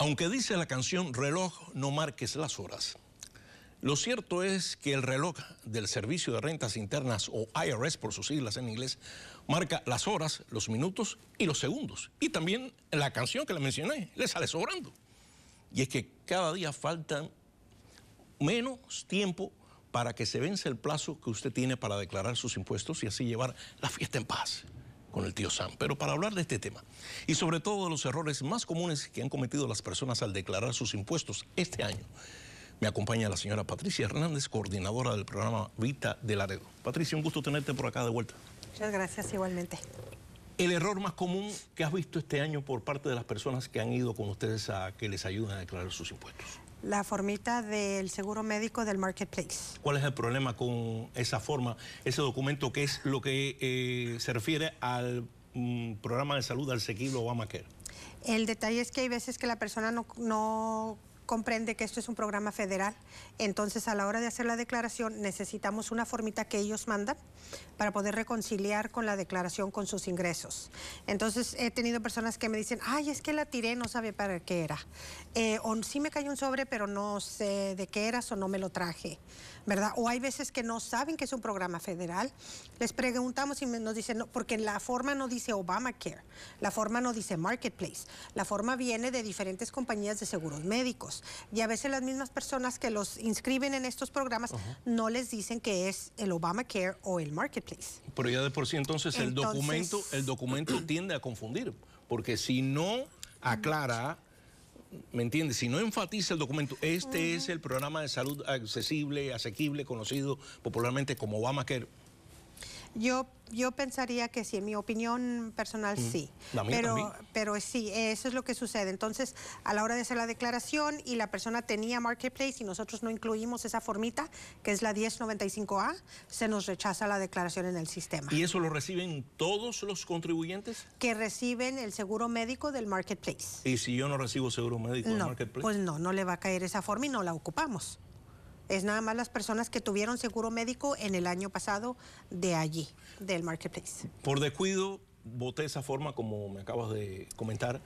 Aunque dice la canción reloj, no marques las horas. Lo cierto es que el reloj del Servicio de Rentas Internas, o IRS por sus siglas en inglés, marca las horas, los minutos y los segundos. Y también la canción que le mencioné, le sale sobrando. Y es que cada día faltan menos tiempo para que se vence el plazo que usted tiene para declarar sus impuestos y así llevar la fiesta en paz con el tío Sam, pero para hablar de este tema y sobre todo de los errores más comunes que han cometido las personas al declarar sus impuestos este año, me acompaña la señora Patricia Hernández, coordinadora del programa Vita de Laredo. Patricia, un gusto tenerte por acá de vuelta. Muchas gracias igualmente el error más común que has visto este año por parte de las personas que han ido con ustedes a que les ayuden a declarar sus impuestos? La formita del seguro médico del marketplace. ¿Cuál es el problema con esa forma, ese documento que es lo que eh, se refiere al mm, programa de salud al Obama Obamacare? El detalle es que hay veces que la persona no comprende que esto es un programa federal, entonces a la hora de hacer la declaración necesitamos una formita que ellos mandan para poder reconciliar con la declaración con sus ingresos. Entonces he tenido personas que me dicen, ay, es que la tiré, no sabía para qué era. Eh, o sí me cayó un sobre, pero no sé de qué era o no me lo traje, ¿verdad? O hay veces que no saben que es un programa federal. Les preguntamos y nos dicen, no, porque la forma no dice Obamacare, la forma no dice Marketplace, la forma viene de diferentes compañías de seguros médicos y a veces las mismas personas que los inscriben en estos programas no les dicen que es el Obamacare o el Marketplace. Pero ya de por sí entonces, el documento, el documento tiende a confundir, porque si no aclara ¿me entiendes? Si no enfatiza el documento, este es el programa de salud accesible, asequible, conocido popularmente como Obamacare, yo, yo pensaría que sí, en mi opinión personal sí. pero, pero sí, eso es lo que sucede. Entonces, a la hora de hacer la declaración y la persona tenía Marketplace y nosotros no incluimos esa formita, que es la 1095A, se nos rechaza la declaración en el sistema. ¿Y eso lo reciben todos los contribuyentes? Que reciben el seguro médico del Marketplace. ¿Y si yo no recibo seguro médico del Marketplace? Pues no, no le va a caer esa forma y no la ocupamos. Es nada más las personas que tuvieron seguro médico en el año pasado de allí, del marketplace. Por descuido, voté esa forma como me acabas de comentar.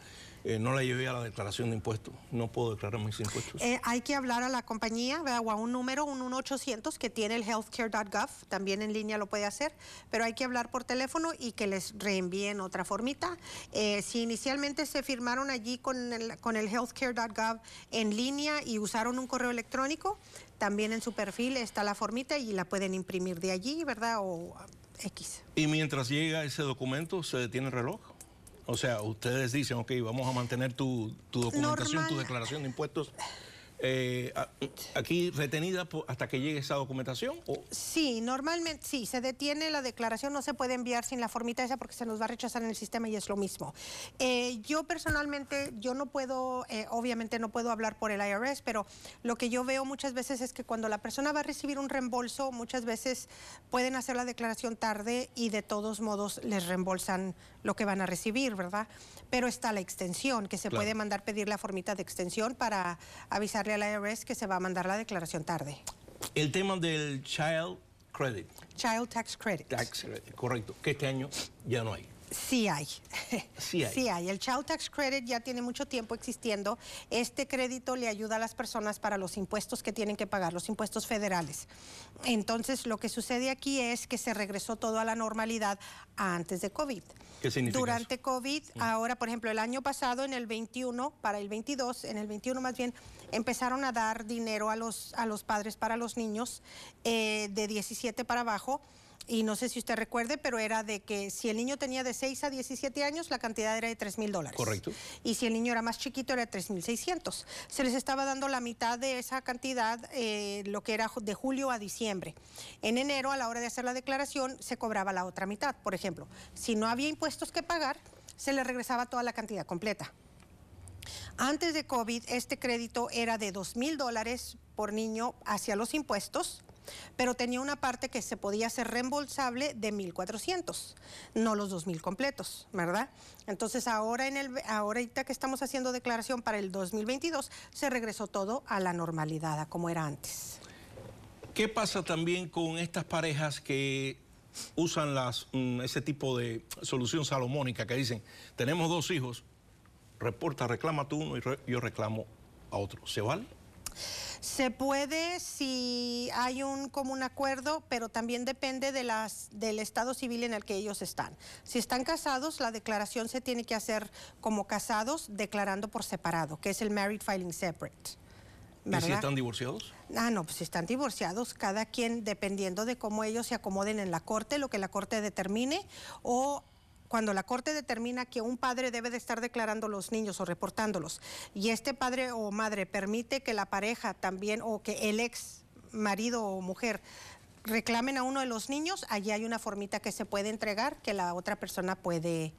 Eh, no la llevé a la declaración de impuestos. No puedo declarar mis impuestos. Eh, hay que hablar a la compañía ¿verdad? o a un número, un 1-800 que tiene el healthcare.gov. También en línea lo puede hacer. Pero hay que hablar por teléfono y que les reenvíen otra formita. Eh, si inicialmente se firmaron allí con el, con el healthcare.gov en línea y usaron un correo electrónico, también en su perfil está la formita y la pueden imprimir de allí, ¿verdad? O X. Y mientras llega ese documento, se detiene el reloj. O sea, ustedes dicen, ok, vamos a mantener tu, tu documentación, tu declaración de impuestos. Eh, aquí retenida hasta que llegue esa documentación? Sí, normalmente sí, se detiene la declaración, no se puede enviar sin la formita esa porque se nos va a rechazar en el sistema y es lo mismo. Eh, yo personalmente, yo no puedo, eh, obviamente no puedo hablar por el IRS, pero lo que yo veo muchas veces es que cuando la persona va a recibir un reembolso, muchas veces pueden hacer la declaración tarde y de todos modos les reembolsan lo que van a recibir, ¿verdad? Pero está la extensión, que se puede mandar pedir la formita de extensión para avisarle al IRS que se va va a mandar la declaración tarde. El tema del Child Credit. Child Tax Credit. Tax correcto, que este año ya no hay. Sí hay. sí hay. El Child Tax Credit ya tiene mucho tiempo existiendo. Este crédito le ayuda a las personas para los impuestos que tienen que pagar, los impuestos federales. Entonces, lo que sucede aquí es que se regresó todo a la normalidad antes de COVID. ¿Qué significa Durante COVID, mm. ahora, por ejemplo, el año pasado, en el 21, para el 22, en el 21 más bien, empezaron a dar dinero a los, a los padres para los niños eh, de 17 para abajo y no sé si usted recuerde, pero era de que si el niño tenía de 6 a 17 años, la cantidad era de 3 mil dólares. Correcto. Y si el niño era más chiquito, era 3 mil 600. Se les estaba dando la mitad de esa cantidad, eh, lo que era de julio a diciembre. En enero, a la hora de hacer la declaración, se cobraba la otra mitad. Por ejemplo, si no había impuestos que pagar, se le regresaba toda la cantidad completa. Antes de COVID, este crédito era de 2 mil dólares por niño hacia los impuestos pero tenía una parte que se podía hacer reembolsable de 1.400, no los 2.000 completos, ¿verdad? Entonces ahora en el ahorita que estamos haciendo declaración para el 2022 se regresó todo a la normalidad, a como era antes. ¿Qué pasa también con estas parejas que usan mm, ese tipo de solución salomónica que dicen, tenemos dos hijos, reporta, reclama tú uno y yo reclamo a otro? ¿Se vale? Se puede si hay un común acuerdo, pero también depende del estado civil en el que ellos están. Si están casados, la declaración se tiene que hacer como casados, declarando por separado, que es el married filing separate. ¿verdad? ¿Y si están divorciados? Ah, no, pues si están divorciados, cada quien, dependiendo de cómo ellos se acomoden en la corte, lo que la corte determine, o cuando la Corte determina que un padre debe de estar declarando los niños o reportándolos y este padre o madre permite que la pareja también o que el ex marido o mujer reclamen a uno de los niños, allí hay una formita que se puede entregar que la otra persona puede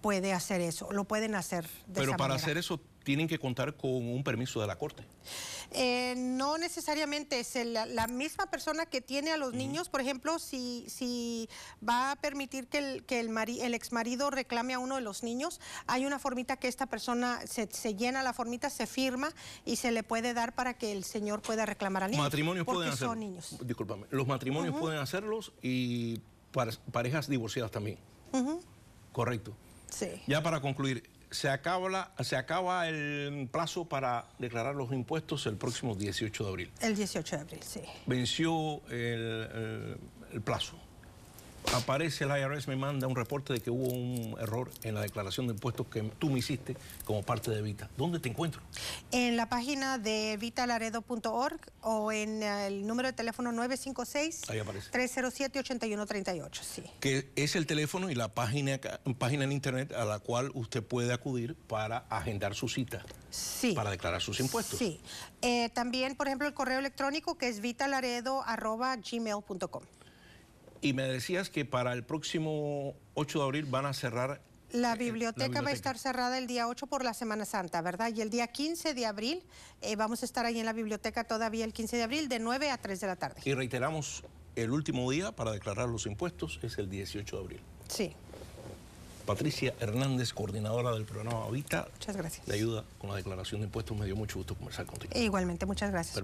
puede hacer eso, lo pueden hacer. De Pero para hacer eso tienen que contar con un permiso de la corte. Eh, no necesariamente, es la, misma persona que tiene a los niños, por ejemplo, si, si va a permitir que, el, que el, ex marido reclame a uno de los niños, hay una formita que esta persona se, llena la formita, se firma y se le puede dar para que el señor pueda reclamar al niño. Matrimonios pueden Discúlpame, los matrimonios pueden hacerlos y parejas divorciadas también. Correcto. Ya para concluir, se acaba, se acaba el plazo para declarar los impuestos el próximo 18 de abril. El 18 de abril, sí. Venció el plazo aparece el IRS, me manda un reporte de que hubo un error en la declaración de impuestos que tú me hiciste como parte de Vita. ¿Dónde te encuentro? En la página de vitalaredo.org o en el número de teléfono 956-307-8138. Sí. Que es el teléfono y la página, página en internet a la cual usted puede acudir para agendar su cita. Sí. Para declarar sus impuestos. Sí. Eh, también, por ejemplo, el correo electrónico que es vitalaredo.gmail.com. Y me decías que para el próximo 8 de abril van a cerrar... La eh, eh, biblioteca, va a estar cerrada el día 8 por la Semana Santa, ¿verdad? Y el día 15 de abril eh, vamos a estar ahí en la biblioteca todavía el 15 de abril de 9 a 3 de la tarde. Y reiteramos, el último día para declarar los impuestos es el 18 de abril. Sí. Patricia Hernández, coordinadora del programa Habita. Muchas gracias. De ayuda con la declaración de impuestos. Me dio mucho gusto conversar contigo. E igualmente, muchas gracias.